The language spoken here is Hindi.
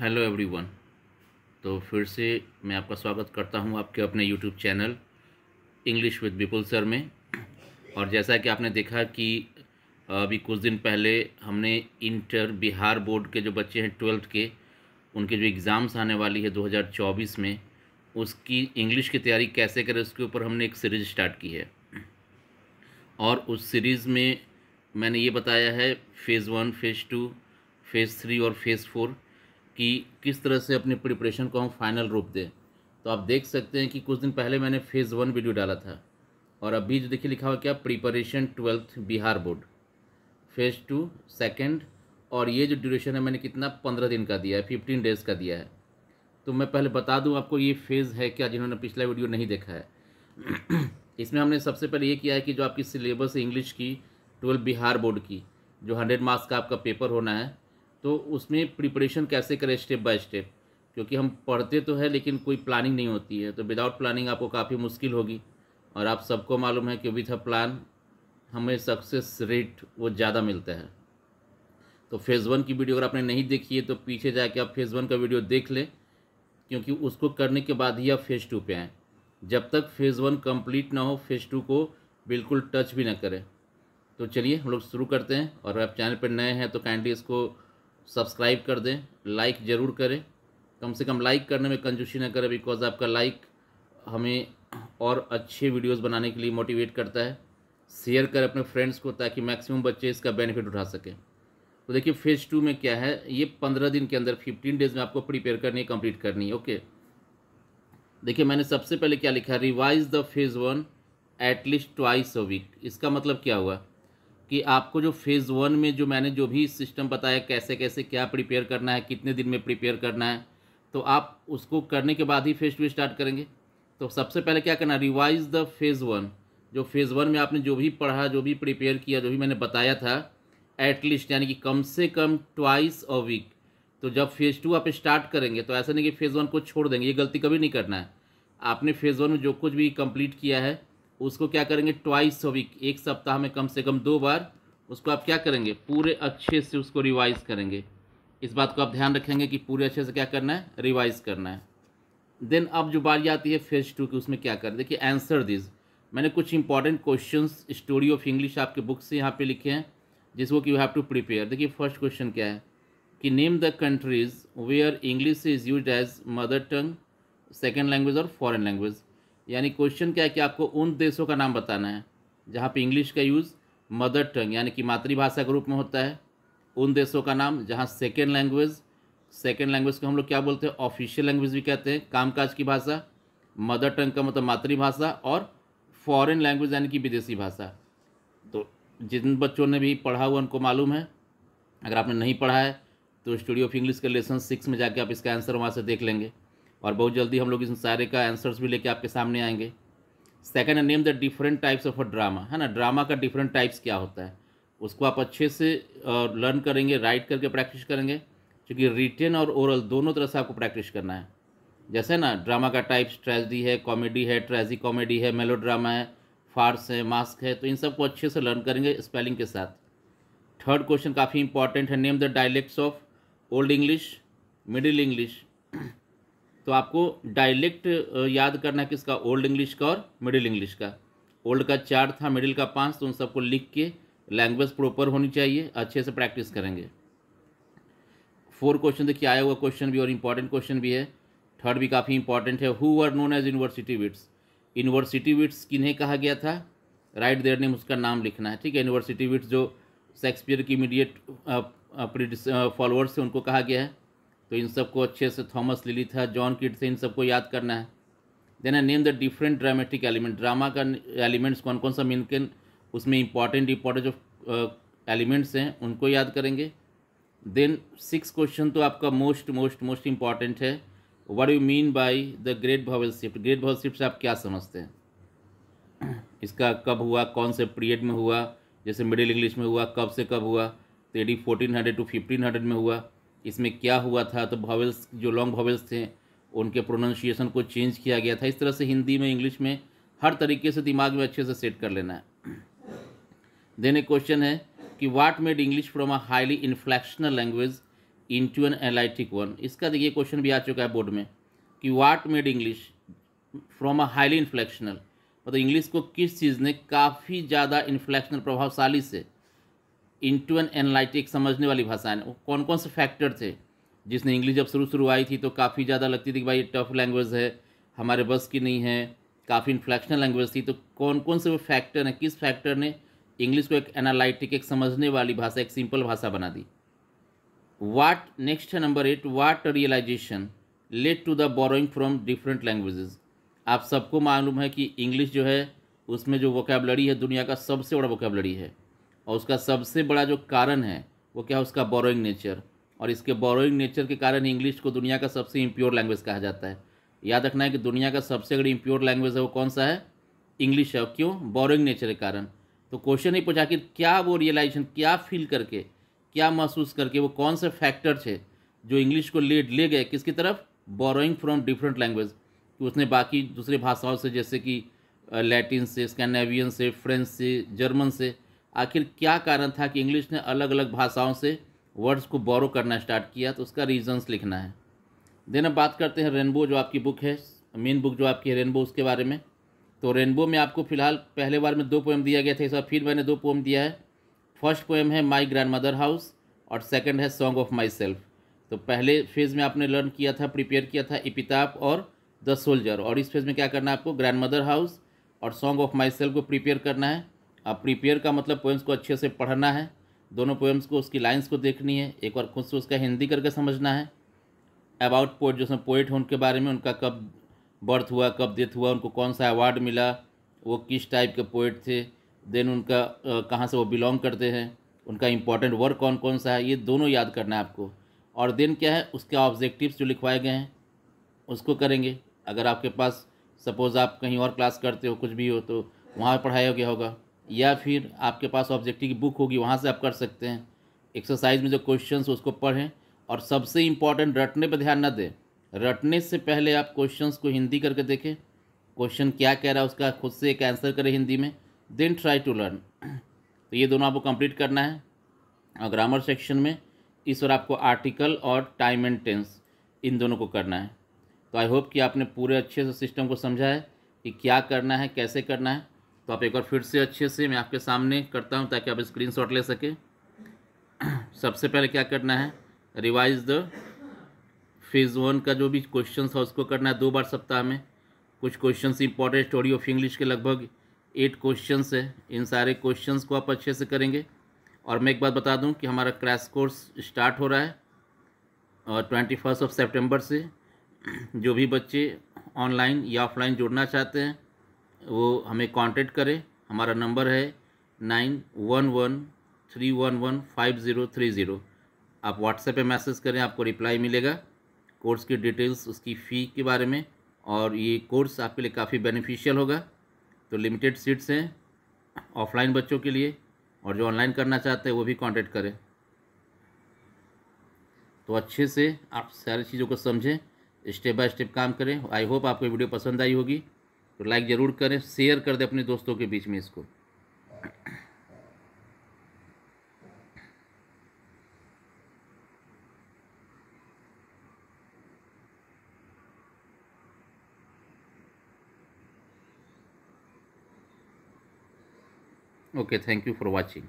हेलो एवरीवन तो फिर से मैं आपका स्वागत करता हूं आपके अपने YouTube channel English with Vipul sir में और जैसा कि आपने देखा कि अभी कुछ दिन पहले हमने इंटर बिहार बोर्ड के जो बच्चे हैं ट्वेल्थ के उनके जो एग्ज़ाम्स आने वाली है 2024 में उसकी इंग्लिश की तैयारी कैसे करें उसके ऊपर हमने एक सीरीज़ स्टार्ट की है और उस सीरीज़ में मैंने ये बताया है phase one phase two phase three और फ़ेज़ फ़ोर कि किस तरह से अपनी प्रिपरेशन को हम फाइनल रूप दें तो आप देख सकते हैं कि कुछ दिन पहले मैंने फेज़ वन वीडियो डाला था और अभी जो देखिए लिखा हुआ क्या preparation twelfth Bihar board phase two second और ये जो ड्यूरेशन है मैंने कितना पंद्रह दिन का दिया है फिफ्टीन डेज़ का दिया है तो मैं पहले बता दूं आपको ये फेज़ है क्या जिन्होंने पिछला वीडियो नहीं देखा है इसमें हमने सबसे पहले ये किया है कि जो आपकी सिलेबस है इंग्लिश की ट्वेल्थ बिहार बोर्ड की जो हंड्रेड मार्क्स का आपका पेपर होना है तो उसमें प्रिपरेशन कैसे करें स्टेप बाय स्टेप क्योंकि हम पढ़ते तो है लेकिन कोई प्लानिंग नहीं होती है तो विदाउट प्लानिंग आपको काफ़ी मुश्किल होगी और आप सबको मालूम है कि विथ अ प्लान हमें सक्सेस रेट वो ज़्यादा मिलता है तो फेज़ वन की वीडियो अगर आपने नहीं देखी है तो पीछे जाके आप फेज़ वन का वीडियो देख लें क्योंकि उसको करने के बाद ही आप फेज़ टू पे आएँ जब तक फेज़ वन कंप्लीट ना हो फेज़ टू को बिल्कुल टच भी ना करें तो चलिए हम लोग शुरू करते हैं और आप चैनल पर नए हैं तो काइंडली इसको सब्सक्राइब कर दें लाइक ज़रूर करें कम से कम लाइक करने में कंजूसी ना करें बिकॉज आपका लाइक हमें और अच्छे वीडियोस बनाने के लिए मोटिवेट करता है शेयर करें अपने फ्रेंड्स को ताकि मैक्सिमम बच्चे इसका बेनिफिट उठा सकें तो देखिए फेज़ टू में क्या है ये पंद्रह दिन के अंदर फिफ्टीन डेज़ में आपको प्रिपेयर करनी है कम्प्लीट करनी है ओके देखिए मैंने सबसे पहले क्या लिखा revise the phase one at least twice a week इसका मतलब क्या हुआ कि आपको जो फेज़ वन में जो मैंने जो भी सिस्टम बताया कैसे कैसे क्या प्रिपेयर करना है कितने दिन में प्रिपेयर करना है तो आप उसको करने के बाद ही फेज़ टू स्टार्ट करेंगे तो सबसे पहले क्या करना रिवाइज द फेज़ वन जो फेज़ वन में आपने जो भी पढ़ा जो भी प्रिपेयर किया जो भी मैंने बताया था एटलीस्ट यानी कि कम से कम ट्वाइस अ वीक तो जब फेज़ टू आप स्टार्ट करेंगे तो ऐसा नहीं कि फेज़ वन को छोड़ देंगे ये गलती कभी नहीं करना है आपने फेज़ वन में जो कुछ भी कंप्लीट किया है उसको क्या करेंगे ट्वाइस अ वीक एक सप्ताह में कम से कम दो बार उसको आप क्या करेंगे पूरे अच्छे से उसको रिवाइज़ करेंगे इस बात को आप ध्यान रखेंगे कि पूरे अच्छे से क्या करना है रिवाइज़ करना है देन अब जो बारी आती है फेज टू की उसमें क्या कर देखिए आंसर दिस मैंने कुछ important questions story of English आपके बुक से यहाँ पे लिखे हैं जिसको कि यू हैव टू प्रिपेयर देखिए फर्स्ट क्वेश्चन क्या है कि name the countries where English is use as mother tongue second language और फॉरन लैंग्वेज यानी क्वेश्चन क्या है कि आपको उन देशों का नाम बताना है जहाँ पे इंग्लिश का यूज़ मदर टंग यानी कि मातृभाषा के रूप में होता है उन देशों का नाम जहाँ सेकेंड लैंग्वेज सेकेंड लैंग्वेज को हम लोग क्या बोलते हैं ऑफिशियल लैंग्वेज भी कहते हैं कामकाज की भाषा मदर टंग का मतलब मातृभाषा और फॉरेन लैंग्वेज यानी कि विदेशी भाषा तो जिन बच्चों ने भी पढ़ा हुआ उनको मालूम है अगर आपने नहीं पढ़ा है तो स्टूडियो ऑफ इंग्लिश के लेसन सिक्स में जाके आप इसका आंसर वहाँ से देख लेंगे और बहुत जल्दी हम लोग इन सारे का आंसर्स भी लेके आपके सामने आएंगे second name the different types of a drama है ना ड्रामा का डिफरेंट टाइप्स क्या होता है उसको आप अच्छे से लर्न करेंगे राइट करके प्रैक्टिस करेंगे क्योंकि रिटेन और ओरल दोनों तरह से आपको प्रैक्टिस करना है जैसे ना ड्रामा का टाइप्स ट्रेजडी है कॉमेडी है ट्रेजी कॉमेडी है मेलो ड्रामा है फार्स है मास्क है तो इन सबको अच्छे से लर्न करेंगे स्पेलिंग के साथ थर्ड क्वेश्चन काफ़ी इंपॉर्टेंट है name the dialects of old English middle English तो आपको डायलेक्ट याद करना है किसका ओल्ड इंग्लिश का और मिडिल इंग्लिश का ओल्ड का चार था मिडिल का पाँच तो उन सबको लिख के लैंग्वेज प्रॉपर होनी चाहिए अच्छे से प्रैक्टिस करेंगे फोर क्वेश्चन देखिए आया हुआ क्वेश्चन भी और इम्पॉर्टेंट क्वेश्चन भी है थर्ड भी काफ़ी इंपॉर्टेंट है who are known as university wits university wits किन्हें कहा गया था राइट देर नेम उसका नाम लिखना है ठीक है यूनिवर्सिटी विट्स जो शेक्सपियर की इमीडिएट फॉलोअर्स थे उनको कहा गया है तो इन सबको अच्छे से थॉमस लिली था जॉन किट से इन सबको याद करना है then I name the different dramatic element drama का एलिमेंट्स कौन कौन सा मिनकिन उसमें इंपॉर्टेंट इंपॉर्टेंट जो एलिमेंट्स हैं उनको याद करेंगे देन सिक्स क्वेश्चन तो आपका मोस्ट मोस्ट मोस्ट इम्पॉर्टेंट है what you mean by the great vowel shift great vowel shift से आप क्या समझते हैं इसका कब हुआ कौन से पीरियड में हुआ जैसे मिडिल इंग्लिश में हुआ कब से कब हुआ तो AD fourteen hundred to fifteen hundred में हुआ इसमें क्या हुआ था तो भॉवेल्स जो लॉन्ग भावल्स थे उनके प्रोनाउंसिएशन को चेंज किया गया था इस तरह से हिंदी में इंग्लिश में हर तरीके से दिमाग में अच्छे से सेट कर लेना है देन एक क्वेश्चन है कि what made English from a highly inflectional language into an analytic one इसका देखिए क्वेश्चन भी आ चुका है बोर्ड में कि what made English from a highly inflectional मतलब इंग्लिश को किस चीज़ ने काफ़ी ज़्यादा इन्फ्लेक्शनल प्रभावशाली से इंटू एन एनालिटिक समझने वाली भाषा वो कौन कौन से फैक्टर थे जिसने इंग्लिश जब शुरू शुरू आई थी तो काफ़ी ज़्यादा लगती थी कि भाई ये टफ लैंग्वेज है हमारे बस की नहीं है काफ़ी इन्फ्लेक्शनल लैंग्वेज थी तो कौन कौन से वो फैक्टर हैं किस फैक्टर ने इंग्लिश को एक एनालिटिक एक समझने वाली भाषा एक सिंपल भाषा बना दी वाट नेक्स्ट है number eight what realization led to the borrowing from different languages आप सबको मालूम है कि इंग्लिश जो है उसमें जो वोकेबलरी है दुनिया का सबसे बड़ा वोकेबलरी है और उसका सबसे बड़ा जो कारण है वो क्या है उसका बोरोइंग नेचर और इसके बोरोइंग नेचर के कारण इंग्लिश को दुनिया का सबसे इम्प्योर लैंग्वेज कहा जाता है याद रखना है कि दुनिया का सबसे अगर इम्प्योर लैंग्वेज है वो कौन सा है इंग्लिश है क्यों बोरोइंग नेचर के कारण तो क्वेश्चन ही पूछा कि क्या वो रियलाइजेशन क्या फील करके क्या महसूस करके वो कौन से फैक्टर थे जो इंग्लिश को ले ले गए किसकी तरफ बोरोइंग फ्रॉम डिफरेंट लैंग्वेज कि उसने बाकी दूसरी भाषाओं से जैसे कि लैटिन से स्कैंडिनेवियन से फ्रेंच से जर्मन से आखिर क्या कारण था कि इंग्लिश ने अलग अलग भाषाओं से वर्ड्स को बोरो करना स्टार्ट किया तो उसका रीजन्स लिखना है देन अब बात करते हैं रेनबो जो आपकी बुक है मेन बुक जो आपकी है रेनबो उसके बारे में तो रेनबो में आपको फिलहाल पहले बार में दो पोएम दिया गया था इस बार फिर मैंने दो पोएम दिया है फर्स्ट पोएम है माई ग्रैंड मदर हाउस और सेकेंड है सॉन्ग ऑफ माई सेल्फ तो पहले फेज़ में आपने लर्न किया था प्रिपेयर किया था इपिताप और द सोल्जर और इस फेज़ में क्या करना है आपको ग्रैंड मदर हाउस और सॉन्ग ऑफ माई सेल्फ को प्रिपेयर करना है अब प्रिपेयर का मतलब पोएम्स को अच्छे से पढ़ना है दोनों पोएम्स को उसकी लाइंस को देखनी है एक बार खुद से उसका हिंदी करके समझना है अबाउट पोइट सब पोइट हैं उनके बारे में उनका कब बर्थ हुआ कब डेथ हुआ उनको कौन सा अवार्ड मिला वो किस टाइप के पोइट थे देन उनका कहाँ से वो बिलोंग करते हैं उनका इंपॉर्टेंट वर्क कौन कौन सा है ये दोनों याद करना है आपको और देन क्या है उसके ऑब्जेक्टिव्स जो लिखवाए गए हैं उसको करेंगे अगर आपके पास सपोज़ आप कहीं और क्लास करते हो कुछ भी हो तो वहाँ पढ़ाया गया होगा या फिर आपके पास ऑब्जेक्टिव की बुक होगी वहाँ से आप कर सकते हैं एक्सरसाइज में जो क्वेश्चन उसको पढ़ें और सबसे इम्पॉर्टेंट रटने पर ध्यान न दें रटने से पहले आप क्वेश्चन को हिंदी करके देखें क्वेश्चन क्या कह रहा है उसका खुद से एक आंसर करें हिंदी में देन ट्राई टू लर्न तो ये दोनों आपको कंप्लीट करना है और ग्रामर सेक्शन में इस और आपको आर्टिकल और टाइम एंड टेंस इन दोनों को करना है तो आई होप कि आपने पूरे अच्छे से सिस्टम को समझा है कि क्या करना है कैसे करना है तो आप एक बार फिर से अच्छे से मैं आपके सामने करता हूँ ताकि आप स्क्रीन शॉट ले सकें सबसे पहले क्या करना है रिवाइज द फेज़ वन का जो भी क्वेश्चन था उसको करना है दो बार सप्ताह में कुछ question important story of English के लगभग एट क्वेश्चन है इन सारे क्वेश्चन को आप अच्छे से करेंगे और मैं एक बात बता दूं कि हमारा क्रैश कोर्स स्टार्ट हो रहा है और ट्वेंटी फर्स्ट ऑफ सेप्टेम्बर से जो भी बच्चे ऑनलाइन या ऑफलाइन जुड़ना चाहते हैं वो हमें कांटेक्ट करें हमारा नंबर है nine one one three one one five zero three zero आप व्हाट्सएप पे मैसेज करें आपको रिप्लाई मिलेगा कोर्स की डिटेल्स उसकी फ़ी के बारे में और ये कोर्स आपके लिए काफ़ी बेनिफिशियल होगा तो लिमिटेड सीट्स हैं ऑफलाइन बच्चों के लिए और जो ऑनलाइन करना चाहते हैं वो भी कॉन्टेक्ट करें तो अच्छे से आप सारी चीज़ों को समझें स्टेप बाय स्टेप काम करें आई होप आपको वीडियो पसंद आई होगी तो लाइक ज़रूर करें शेयर कर दें अपने दोस्तों के बीच में इसको okay thank you for watching